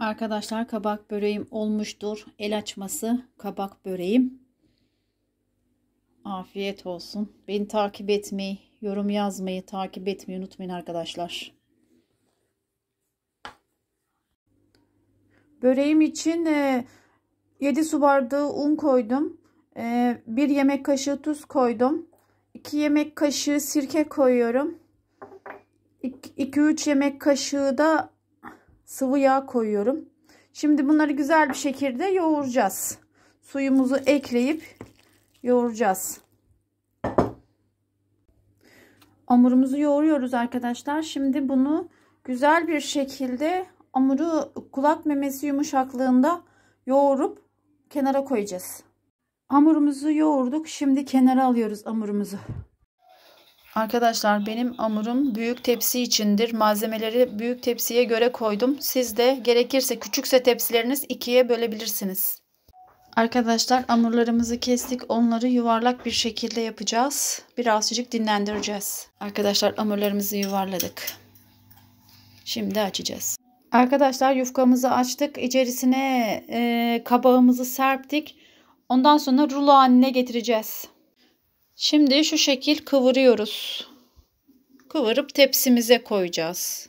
Arkadaşlar kabak böreğim olmuştur. El açması kabak böreğim. Afiyet olsun. Beni takip etmeyi, yorum yazmayı, takip etmeyi unutmayın arkadaşlar. Böreğim için 7 e, su bardağı un koydum. 1 e, yemek kaşığı tuz koydum. 2 yemek kaşığı sirke koyuyorum. 2-3 yemek kaşığı da sıvı yağ koyuyorum. Şimdi bunları güzel bir şekilde yoğuracağız. Suyumuzu ekleyip yoğuracağız. Amurumuzu yoğuruyoruz arkadaşlar. Şimdi bunu güzel bir şekilde amuru kulak memesi yumuşaklığında yoğurup kenara koyacağız. Hamurumuzu yoğurduk. Şimdi kenara alıyoruz hamurumuzu. Arkadaşlar benim hamurum büyük tepsi içindir. Malzemeleri büyük tepsiye göre koydum. Siz de gerekirse küçükse tepsileriniz ikiye bölebilirsiniz. Arkadaşlar hamurlarımızı kestik. Onları yuvarlak bir şekilde yapacağız. Birazcık dinlendireceğiz. Arkadaşlar hamurlarımızı yuvarladık. Şimdi açacağız. Arkadaşlar yufkamızı açtık. İçerisine e, kabağımızı serptik. Ondan sonra rulo haline getireceğiz. Şimdi şu şekil kıvırıyoruz. Kıvırıp tepsimize koyacağız.